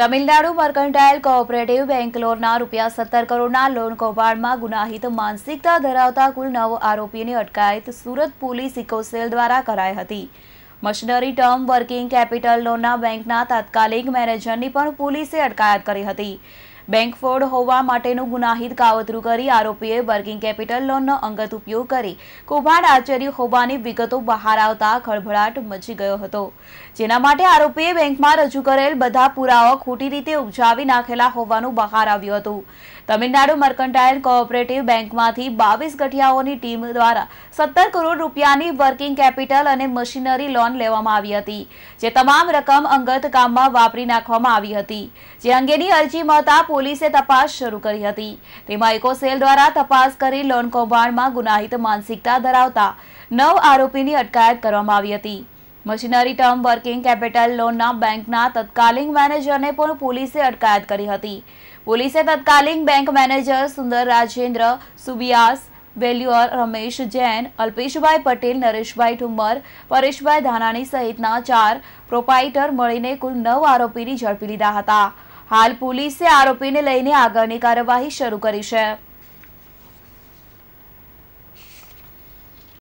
Tamil Nadu mercantile cooperative bank લોનના રૂપિયા સત્તર કરોડના લોન કૌભાંડમાં ગુનાહિત માનસિકતા ધરાવતા કુલ નવ આરોપીની અટકાયત સુરત પોલીસ ઇકોસેલ દ્વારા કરાઈ હતી મશીનરી ટર્મ વર્કિંગ કેપિટલ લોનના બેંકના તાત્કાલિક મેનેજરની પણ પોલીસે અટકાયત કરી હતી બેંક ફ્રોડ હોવા માટેનું ગુનાહિત કાવતરું કરી આરોપીએ વર્કિંગ કેપિટલ લોનનો અંગત ઉપયોગ કરી કૌભાંડ આચર્યું હોવાની વિગતો બહાર આવતા ખળભળાટ મચી ગયો હતો જેના માટે આરોપીએ બેંકમાં રજૂ કરેલ બધા પુરાવા ખોટી રીતે ઉપજાવી નાખેલા હોવાનું બહાર આવ્યું હતું તમિલનાડુ મર્કન્ટાઇલ કોઓપરેટિવ બેંકમાંથી બાવીસ ગઠિયાઓની ટીમ દ્વારા સત્તર કરોડ રૂપિયાની વર્કિંગ કેપિટલ અને મશીનરી લોન લેવામાં આવી હતી જે તમામ રકમ અંગત કામમાં વાપરી નાખવામાં આવી હતી જે અંગેની અરજી મળતા પોલીસે તપાસ શરૂ કરી હતી તેમાં ઇકોસેલ દ્વારા તપાસ કરી લોન કૌભાંડમાં ગુનાહિત માનસિકતા ધરાવતા નવ આરોપીની અટકાયત કરવામાં આવી હતી મશીનરી ટર્મ વર્કિંગ કેપિટલ લોનના બેંકના તત્કાલીન મેનેજરને પણ પોલીસે અટકાયત કરી હતી પોલીસે તત્કાલીન બેંક મેનેજર સુંદર રાજેન્દ્ર સુબિયાસ વેલ્યુઅર રમેશ જૈન અલ્પેશભાઈ પટેલ નરેશભાઈ ઠુમર પરેશભાઈ ધાનાણી સહિતના ચાર પ્રોપાઇટર મળીને કુલ નવ આરોપીની ઝડપી લીધા હતા હાલ પોલીસે આરોપીને લઈને આગળની કાર્યવાહી શરૂ કરી છે